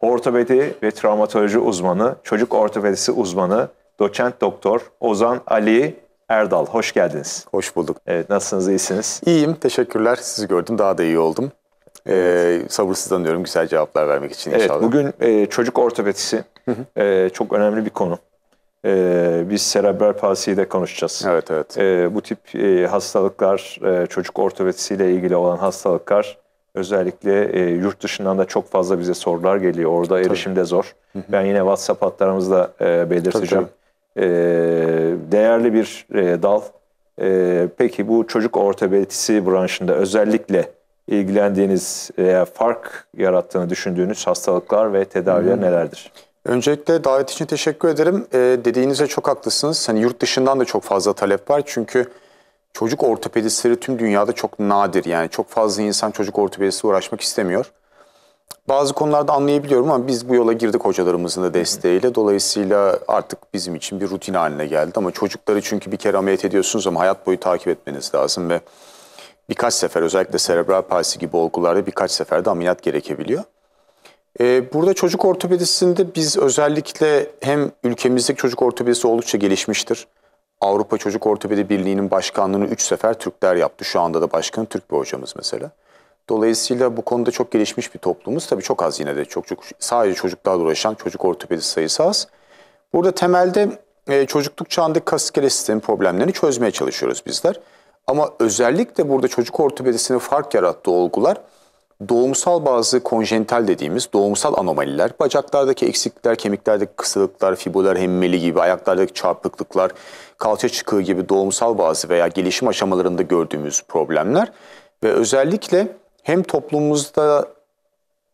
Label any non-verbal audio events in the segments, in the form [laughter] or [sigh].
ortopedi ve travmatoloji uzmanı, çocuk ortopedisi uzmanı, doçent doktor Ozan Ali Erdal. Hoş geldiniz. Hoş bulduk. Evet, nasılsınız, iyisiniz? İyiyim, teşekkürler. Sizi gördüm, daha da iyi oldum. Ee, evet. Ee, sabırsızlanıyorum güzel cevaplar vermek için evet, inşallah. Evet, bugün e, çocuk ortopedisi E, çok önemli bir konu. E, biz serebral palsiyi konuşacağız. Evet, evet. E, bu tip e, hastalıklar, e, çocuk ortopedisiyle ilgili olan hastalıklar Özellikle e, yurt dışından da çok fazla bize sorular geliyor. Orada erişim de zor. Hı hı. Ben yine WhatsApp hatlarımızda e, belirteceğim. E, değerli bir e, dal. E, peki bu çocuk ortopedisi branşında özellikle ilgilendiğiniz veya fark yarattığını düşündüğünüz hastalıklar ve tedaviler hı hı. nelerdir? Öncelikle davet için teşekkür ederim. E, dediğinize çok haklısınız. Hani yurt dışından da çok fazla talep var. Çünkü çocuk ortopedistleri tüm dünyada çok nadir. Yani çok fazla insan çocuk ortopedisi uğraşmak istemiyor. Bazı konularda anlayabiliyorum ama biz bu yola girdik hocalarımızın da desteğiyle. Dolayısıyla artık bizim için bir rutin haline geldi. Ama çocukları çünkü bir kere ameliyat ediyorsunuz ama hayat boyu takip etmeniz lazım ve birkaç sefer özellikle serebral palsi gibi olgularda birkaç seferde ameliyat gerekebiliyor. Ee, burada çocuk ortopedisinde biz özellikle hem ülkemizdeki çocuk ortopedisi oldukça gelişmiştir. Avrupa Çocuk Ortopedi Birliği'nin başkanlığını 3 sefer Türkler yaptı. Şu anda da başkan Türk bir hocamız mesela. Dolayısıyla bu konuda çok gelişmiş bir toplumuz. Tabii çok az yine de çok, çok sadece çocuklarla uğraşan çocuk ortopedi sayısı az. Burada temelde e, çocukluk çağındaki kasiskel sistemi problemlerini çözmeye çalışıyoruz bizler. Ama özellikle burada çocuk ortopedisinin fark yarattığı olgular doğumsal bazı konjental dediğimiz doğumsal anomaliler, bacaklardaki eksiklikler, kemiklerdeki kısalıklar, fibolar hemmeli gibi, ayaklardaki çarpıklıklar, kalça çıkığı gibi doğumsal bazı veya gelişim aşamalarında gördüğümüz problemler ve özellikle hem toplumumuzda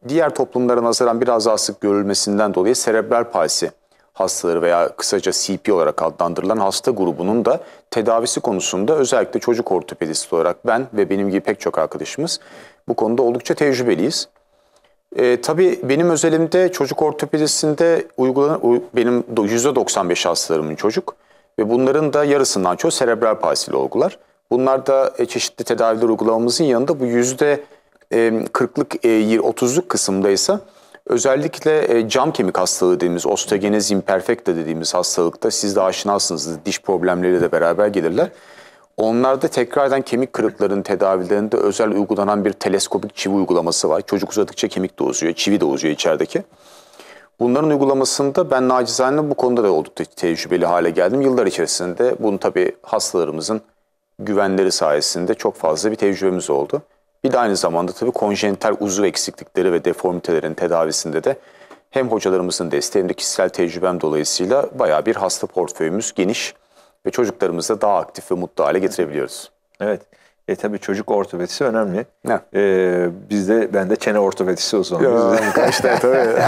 diğer toplumlara nazaran biraz daha sık görülmesinden dolayı serebral palsi hastaları veya kısaca CP olarak adlandırılan hasta grubunun da tedavisi konusunda özellikle çocuk ortopedisi olarak ben ve benim gibi pek çok arkadaşımız bu konuda oldukça tecrübeliyiz. E, tabii benim özelimde çocuk ortopedisinde uygulanan, benim %95 hastalarımın çocuk ve bunların da yarısından çoğu serebral palsili olgular. Bunlar da e, çeşitli tedaviler uygulamamızın yanında bu yüzde %40'lık, e, 30'luk e, kısımda ise özellikle cam kemik hastalığı dediğimiz osteogenez imperfecta dediğimiz hastalıkta siz de aşinasınız diş problemleriyle de beraber gelirler. Onlarda tekrardan kemik kırıklarının tedavilerinde özel uygulanan bir teleskopik çivi uygulaması var. Çocuk uzadıkça kemik de uzuyor, çivi de uzuyor içerideki. Bunların uygulamasında ben nacizane bu konuda da oldukça tecrübeli hale geldim. Yıllar içerisinde bunu tabii hastalarımızın güvenleri sayesinde çok fazla bir tecrübemiz oldu. Bir de aynı zamanda tabii konjenital uzuv eksiklikleri ve deformitelerin tedavisinde de hem hocalarımızın desteği hem de kişisel tecrübem dolayısıyla bayağı bir hasta portföyümüz geniş ve çocuklarımızı daha aktif ve mutlu hale getirebiliyoruz. Evet. E tabii çocuk ortopedisi önemli. Ne? Ee, bizde ben de çene ortopedisi o zaman. Kaçta tabii.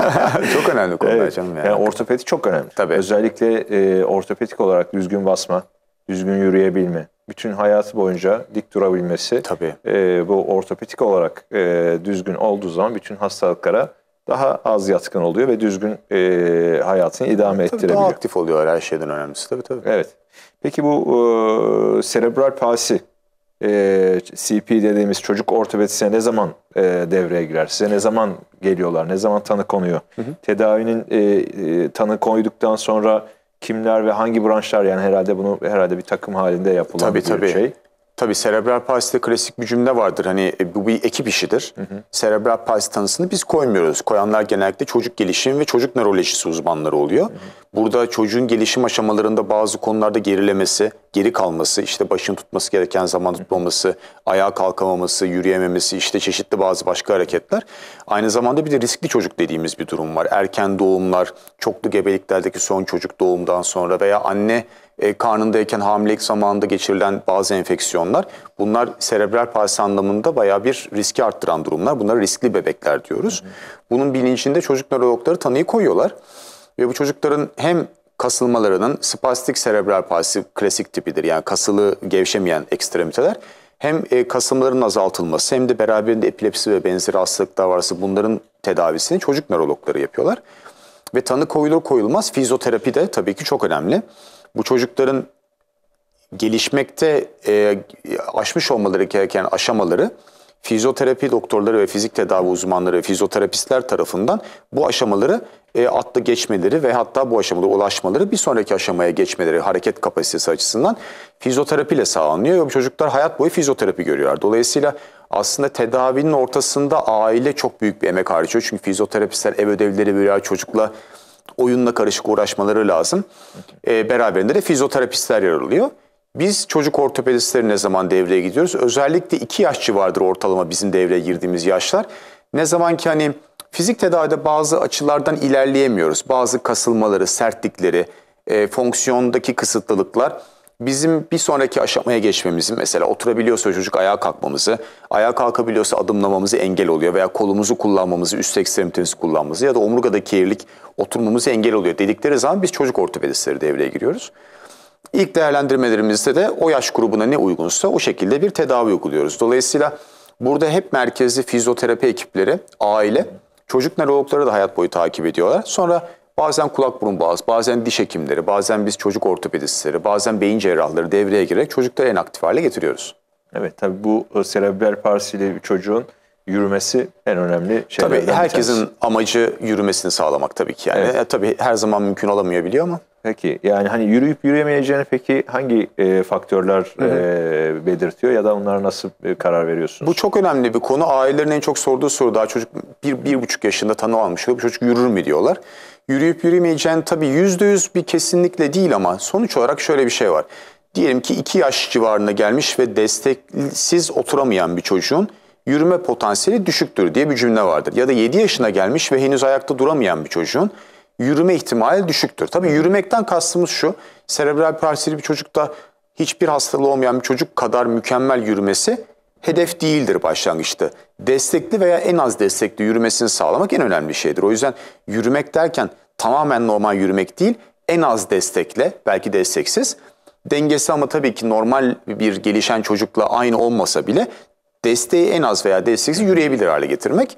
[laughs] çok önemli konular evet. canım yani. yani. Ortopedi çok önemli. Tabii. Özellikle e, ortopedik olarak düzgün basma, düzgün yürüyebilme, bütün hayatı boyunca dik durabilmesi. Tabii. E, bu ortopedik olarak e, düzgün olduğu zaman bütün hastalıklara daha az yatkın oluyor ve düzgün e, hayatını idame tabii ettirebiliyor. Daha aktif oluyor. her şeyden önemlisi tabii tabii. Evet. Peki bu e, serebral palsi e, CP dediğimiz çocuk ortopedisine ne zaman e, devreye girer? Size ne zaman geliyorlar? Ne zaman tanı konuyor? Hı hı. Tedavinin e, e, tanı koyduktan sonra kimler ve hangi branşlar yani herhalde bunu herhalde bir takım halinde yapılan tabii, bir tabii. şey. Tabii serebral palside klasik bir cümle vardır. Hani e, bu bir ekip işidir. Hı hı. Serebral palsi tanısını biz koymuyoruz. Koyanlar genellikle çocuk gelişim ve çocuk nörolojisi uzmanları oluyor. Hı hı. Burada çocuğun gelişim aşamalarında bazı konularda gerilemesi, geri kalması, işte başını tutması gereken zaman tutmaması, ayağa kalkamaması, yürüyememesi, işte çeşitli bazı başka hareketler. Aynı zamanda bir de riskli çocuk dediğimiz bir durum var. Erken doğumlar, çoklu gebeliklerdeki son çocuk doğumdan sonra veya anne e, karnındayken hamilelik zamanında geçirilen bazı enfeksiyonlar. Bunlar serebral palsi anlamında bayağı bir riski arttıran durumlar. Bunlara riskli bebekler diyoruz. Bunun bilincinde çocuk nörologları tanıyı koyuyorlar. Ve bu çocukların hem kasılmalarının spastik serebral palsi klasik tipidir. Yani kasılı gevşemeyen ekstremiteler. Hem e, kasılmaların azaltılması hem de beraberinde epilepsi ve benzeri hastalıklar varsa bunların tedavisini çocuk nörologları yapıyorlar. Ve tanı koyulur koyulmaz fizyoterapi de tabii ki çok önemli. Bu çocukların gelişmekte e, aşmış olmaları gereken aşamaları fizyoterapi doktorları ve fizik tedavi uzmanları, fizyoterapistler tarafından bu aşamaları e, atlı geçmeleri ve hatta bu aşamada ulaşmaları bir sonraki aşamaya geçmeleri hareket kapasitesi açısından fizyoterapiyle sağlanıyor. Ve çocuklar hayat boyu fizyoterapi görüyorlar. Dolayısıyla aslında tedavinin ortasında aile çok büyük bir emek harcıyor. Çünkü fizyoterapistler ev ödevleri veya çocukla oyunla karışık uğraşmaları lazım. E, beraberinde de fizyoterapistler yer alıyor. Biz çocuk ortopedistleri ne zaman devreye gidiyoruz? Özellikle 2 yaş civarıdır ortalama bizim devreye girdiğimiz yaşlar. Ne zaman ki hani fizik tedavide bazı açılardan ilerleyemiyoruz. Bazı kasılmaları, sertlikleri, e, fonksiyondaki kısıtlılıklar bizim bir sonraki aşamaya geçmemizi mesela oturabiliyorsa çocuk ayağa kalkmamızı, ayağa kalkabiliyorsa adımlamamızı engel oluyor veya kolumuzu kullanmamızı, üst ekstremitemizi kullanmamızı ya da omurgadaki eğrilik oturmamızı engel oluyor dedikleri zaman biz çocuk ortopedistleri devreye giriyoruz. İlk değerlendirmelerimizde de o yaş grubuna ne uygunsa o şekilde bir tedavi uyguluyoruz. Dolayısıyla burada hep merkezli fizyoterapi ekipleri, aile, çocuk nörologları da hayat boyu takip ediyorlar. Sonra bazen kulak burun boğaz, bazen diş hekimleri, bazen biz çocuk ortopedistleri, bazen beyin cerrahları devreye girerek çocukları en aktif hale getiriyoruz. Evet tabii bu e, serebral parsili çocuğun yürümesi en önemli şeylerden Tabii herkesin amacı yürümesini sağlamak tabii ki. Yani evet. E, tabii her zaman mümkün olamıyor biliyor ama. Peki yani hani yürüyüp yürüyemeyeceğini peki hangi e, faktörler hı hı. E, belirtiyor ya da onlara nasıl e, karar veriyorsunuz? Bu çok önemli bir konu. Ailelerin en çok sorduğu soru daha çocuk bir, bir buçuk yaşında tanı almış. Bu çocuk yürür mü diyorlar. Yürüyüp yürüyemeyeceğini tabii yüzde yüz bir kesinlikle değil ama sonuç olarak şöyle bir şey var. Diyelim ki iki yaş civarına gelmiş ve desteksiz oturamayan bir çocuğun yürüme potansiyeli düşüktür diye bir cümle vardır. Ya da yedi yaşına gelmiş ve henüz ayakta duramayan bir çocuğun yürüme ihtimali düşüktür. Tabii yürümekten kastımız şu, serebral palsili bir çocukta hiçbir hastalığı olmayan bir çocuk kadar mükemmel yürümesi hedef değildir başlangıçta. Destekli veya en az destekli yürümesini sağlamak en önemli şeydir. O yüzden yürümek derken tamamen normal yürümek değil, en az destekle, belki desteksiz. Dengesi ama tabii ki normal bir gelişen çocukla aynı olmasa bile desteği en az veya desteksiz yürüyebilir hale getirmek.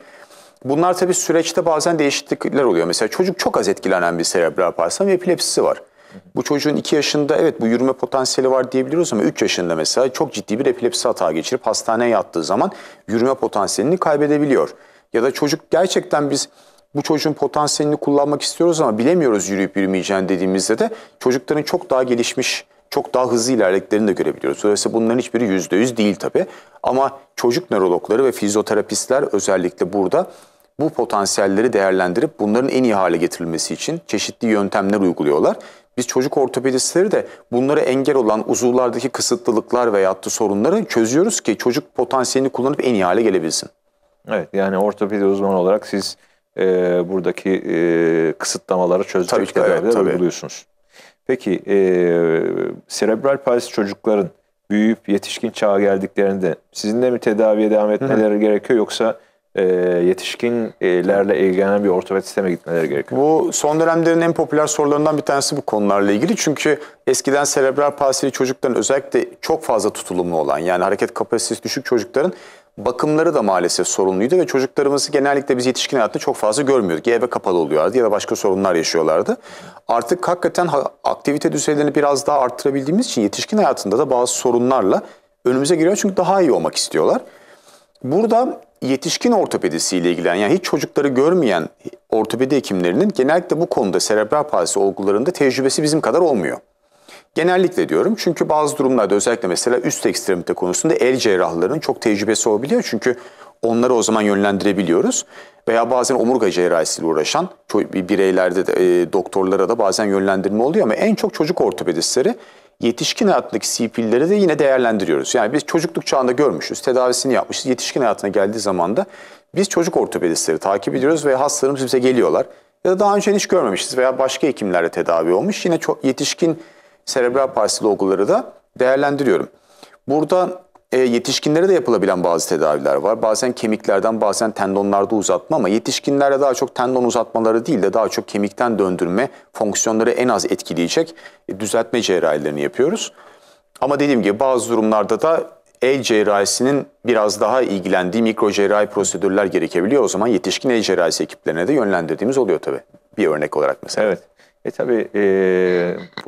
Bunlar tabii süreçte bazen değişiklikler oluyor. Mesela çocuk çok az etkilenen bir serebral palsam ve epilepsisi var. Bu çocuğun 2 yaşında evet bu yürüme potansiyeli var diyebiliriz ama 3 yaşında mesela çok ciddi bir epilepsi hata geçirip hastaneye yattığı zaman yürüme potansiyelini kaybedebiliyor. Ya da çocuk gerçekten biz bu çocuğun potansiyelini kullanmak istiyoruz ama bilemiyoruz yürüyüp yürümeyeceğini dediğimizde de çocukların çok daha gelişmiş, çok daha hızlı ilerlediklerini de görebiliyoruz. Dolayısıyla bunların hiçbiri %100 değil tabii ama çocuk nörologları ve fizyoterapistler özellikle burada bu potansiyelleri değerlendirip bunların en iyi hale getirilmesi için çeşitli yöntemler uyguluyorlar. Biz çocuk ortopedistleri de bunlara engel olan uzuvlardaki kısıtlılıklar veya da sorunları çözüyoruz ki çocuk potansiyelini kullanıp en iyi hale gelebilsin. Evet yani ortopedi uzmanı olarak siz e, buradaki e, kısıtlamaları çözecek tabii ki, tedaviler evet, tabii. uyguluyorsunuz. Peki e, serebral palsi çocukların büyüyüp yetişkin çağa geldiklerinde sizinle mi tedaviye devam etmeleri -hı. gerekiyor yoksa e, yetişkinlerle ilgilenen bir ortopediste sisteme gitmeleri gerekiyor? Bu son dönemlerin en popüler sorularından bir tanesi bu konularla ilgili. Çünkü eskiden serebral palsili çocukların özellikle çok fazla tutulumlu olan yani hareket kapasitesi düşük çocukların bakımları da maalesef sorunluydu ve çocuklarımızı genellikle biz yetişkin hayatta çok fazla görmüyorduk. Ya eve kapalı oluyorlardı ya da başka sorunlar yaşıyorlardı. Artık hakikaten aktivite düzeylerini biraz daha arttırabildiğimiz için yetişkin hayatında da bazı sorunlarla önümüze giriyor çünkü daha iyi olmak istiyorlar. Burada yetişkin ortopedisiyle ilgilen yani hiç çocukları görmeyen ortopedi hekimlerinin genellikle bu konuda serebral palsi olgularında tecrübesi bizim kadar olmuyor. Genellikle diyorum çünkü bazı durumlarda özellikle mesela üst ekstremite konusunda el cerrahlarının çok tecrübesi olabiliyor. Çünkü onları o zaman yönlendirebiliyoruz. Veya bazen omurga cerrahisiyle uğraşan bireylerde de e, doktorlara da bazen yönlendirme oluyor ama en çok çocuk ortopedistleri yetişkin hayatındaki CP'leri de yine değerlendiriyoruz. Yani biz çocukluk çağında görmüşüz, tedavisini yapmışız. Yetişkin hayatına geldiği zaman da biz çocuk ortopedistleri takip ediyoruz ve hastalarımız bize geliyorlar. Ya da daha önce hiç görmemişiz veya başka hekimlerle tedavi olmuş. Yine çok yetişkin serebral palsili olguları da değerlendiriyorum. Burada e, yetişkinlere de yapılabilen bazı tedaviler var. Bazen kemiklerden bazen tendonlarda uzatma ama yetişkinlerde daha çok tendon uzatmaları değil de daha çok kemikten döndürme fonksiyonları en az etkileyecek e, düzeltme cerrahilerini yapıyoruz. Ama dediğim gibi bazı durumlarda da el cerrahisinin biraz daha ilgilendiği mikro cerrahi prosedürler gerekebiliyor. O zaman yetişkin el cerrahisi ekiplerine de yönlendirdiğimiz oluyor tabii. Bir örnek olarak mesela. Evet. E tabii e,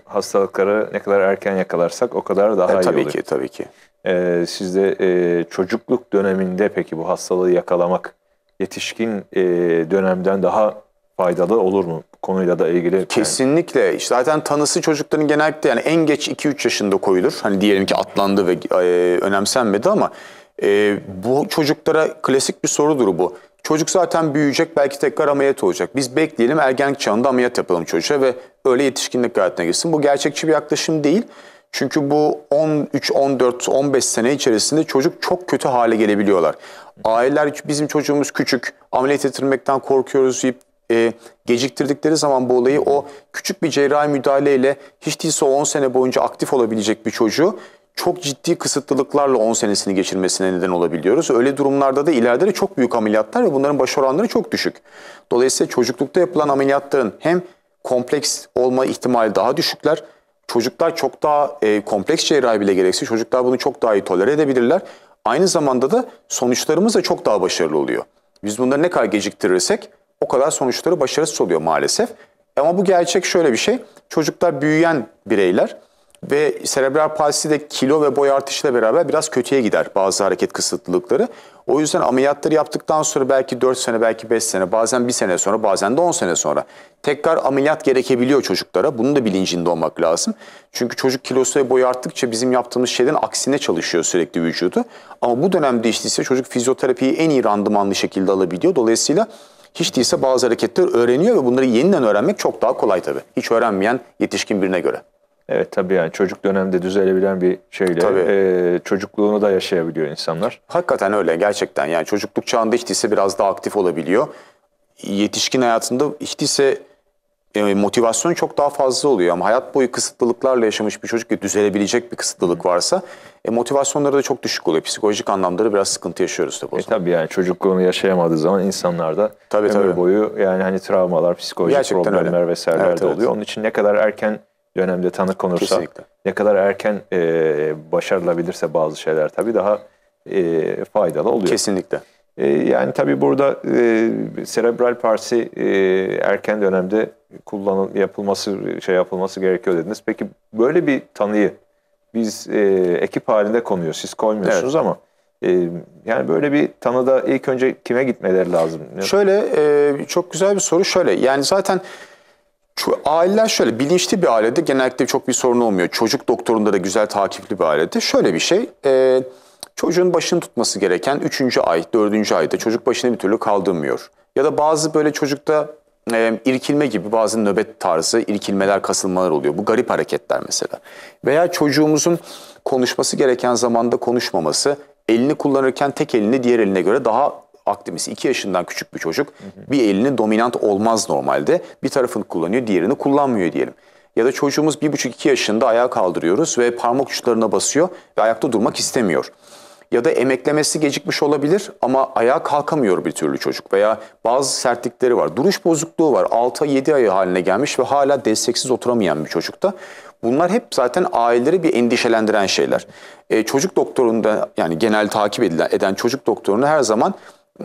hastalıkları ne kadar erken yakalarsak o kadar daha e, iyi tabii oluyor. Tabii ki, tabii ki. Ee, sizde e, çocukluk döneminde peki bu hastalığı yakalamak yetişkin e, dönemden daha faydalı olur mu? Konuyla da ilgili. Kesinlikle. Yani. Zaten tanısı çocukların genellikle yani en geç 2-3 yaşında koyulur. Hani diyelim ki atlandı ve e, önemsenmedi ama e, bu çocuklara klasik bir sorudur bu. Çocuk zaten büyüyecek belki tekrar ameliyat olacak. Biz bekleyelim ergenlik çağında ameliyat yapalım çocuğa ve öyle yetişkinlik hayatına girsin. Bu gerçekçi bir yaklaşım değil. Çünkü bu 13, 14, 15 sene içerisinde çocuk çok kötü hale gelebiliyorlar. Aileler bizim çocuğumuz küçük, ameliyat ettirmekten korkuyoruz deyip e, geciktirdikleri zaman bu olayı o küçük bir cerrahi müdahaleyle hiç değilse 10 sene boyunca aktif olabilecek bir çocuğu çok ciddi kısıtlılıklarla 10 senesini geçirmesine neden olabiliyoruz. Öyle durumlarda da ileride de çok büyük ameliyatlar ve bunların baş oranları çok düşük. Dolayısıyla çocuklukta yapılan ameliyatların hem kompleks olma ihtimali daha düşükler Çocuklar çok daha e, kompleks cerrahi bile gerekse çocuklar bunu çok daha iyi tolere edebilirler. Aynı zamanda da sonuçlarımız da çok daha başarılı oluyor. Biz bunları ne kadar geciktirirsek o kadar sonuçları başarısız oluyor maalesef. Ama bu gerçek şöyle bir şey. Çocuklar büyüyen bireyler ve serebral palsi de kilo ve boy artışıyla beraber biraz kötüye gider bazı hareket kısıtlılıkları. O yüzden ameliyatları yaptıktan sonra belki 4 sene, belki 5 sene, bazen 1 sene sonra, bazen de 10 sene sonra tekrar ameliyat gerekebiliyor çocuklara. Bunun da bilincinde olmak lazım. Çünkü çocuk kilosu ve boy arttıkça bizim yaptığımız şeyden aksine çalışıyor sürekli vücudu. Ama bu dönemde işteyse çocuk fizyoterapiyi en iyi randımanlı şekilde alabiliyor. Dolayısıyla hiç değilse bazı hareketler öğreniyor ve bunları yeniden öğrenmek çok daha kolay tabii. Hiç öğrenmeyen yetişkin birine göre. Evet tabii yani çocuk dönemde düzelebilen bir şeyle E, çocukluğunu da yaşayabiliyor insanlar. Hakikaten öyle gerçekten yani çocukluk çağında hiç değilse biraz daha aktif olabiliyor. Yetişkin hayatında hiç değilse e, motivasyon çok daha fazla oluyor ama hayat boyu kısıtlılıklarla yaşamış bir çocuk ki düzelebilecek bir kısıtlılık varsa e, motivasyonları da çok düşük oluyor. Psikolojik anlamda da biraz sıkıntı yaşıyoruz tabii o e, zaman. E, tabii yani çocukluğunu yaşayamadığı zaman insanlar da tabii, ömür tabii. boyu yani hani travmalar, psikolojik gerçekten problemler öyle. vesaireler evet, de oluyor. Evet. Onun için ne kadar erken dönemde tanı konursa, Kesinlikle. ne kadar erken e, başarılabilirse bazı şeyler tabii daha e, faydalı oluyor. Kesinlikle. E, yani tabii burada e, serebral parsi e, erken dönemde kullanıl yapılması şey yapılması gerekiyor dediniz. Peki böyle bir tanıyı biz e, ekip halinde konuyor. Siz koymuyorsunuz evet. ama e, yani böyle bir tanıda ilk önce kime gitmeleri lazım? Şöyle e, çok güzel bir soru şöyle yani zaten Aileler şöyle bilinçli bir ailede genellikle çok bir sorun olmuyor. Çocuk doktorunda da güzel takipli bir ailede. Şöyle bir şey e, çocuğun başını tutması gereken 3. ay 4. ayda çocuk başını bir türlü kaldırmıyor. Ya da bazı böyle çocukta e, irkilme gibi bazı nöbet tarzı irkilmeler kasılmalar oluyor. Bu garip hareketler mesela. Veya çocuğumuzun konuşması gereken zamanda konuşmaması elini kullanırken tek elini diğer eline göre daha Akdemiz 2 yaşından küçük bir çocuk. Hı hı. Bir elini dominant olmaz normalde. Bir tarafını kullanıyor, diğerini kullanmıyor diyelim. Ya da çocuğumuz 1,5-2 yaşında ayağa kaldırıyoruz ve parmak uçlarına basıyor ve ayakta durmak istemiyor. Ya da emeklemesi gecikmiş olabilir ama ayağa kalkamıyor bir türlü çocuk veya bazı sertlikleri var. Duruş bozukluğu var. 6-7 ay haline gelmiş ve hala desteksiz oturamayan bir çocukta. Bunlar hep zaten aileleri bir endişelendiren şeyler. E, çocuk doktorunda yani genel takip edilen eden çocuk doktorunu her zaman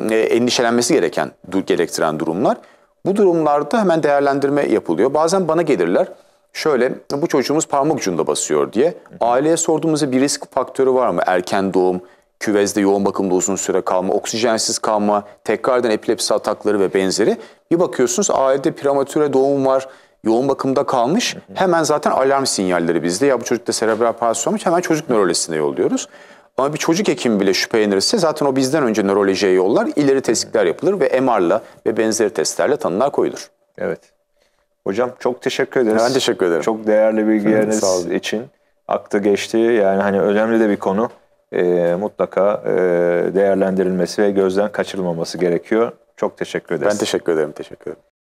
e, endişelenmesi gereken, gerektiren durumlar. Bu durumlarda hemen değerlendirme yapılıyor. Bazen bana gelirler şöyle bu çocuğumuz parmak ucunda basıyor diye. Aileye sorduğumuzda bir risk faktörü var mı? Erken doğum, küvezde yoğun bakımda uzun süre kalma, oksijensiz kalma, tekrardan epilepsi atakları ve benzeri. Bir bakıyorsunuz ailede prematüre doğum var, yoğun bakımda kalmış. Hemen zaten alarm sinyalleri bizde. Ya bu çocukta serebral palsi olmuş hemen çocuk nörolojisine yolluyoruz. Ama bir çocuk hekimi bile şüphelenirse zaten o bizden önce nörolojiye yollar, ileri testler yapılır ve MR'la ve benzeri testlerle tanılar koyulur. Evet. Hocam çok teşekkür ederiz. Ben teşekkür ederim. Çok değerli bilgileriniz için. Aklı geçti. Yani hani önemli de bir konu. E, mutlaka e, değerlendirilmesi ve gözden kaçırılmaması gerekiyor. Çok teşekkür ederiz. Ben teşekkür ederim. Teşekkür ederim.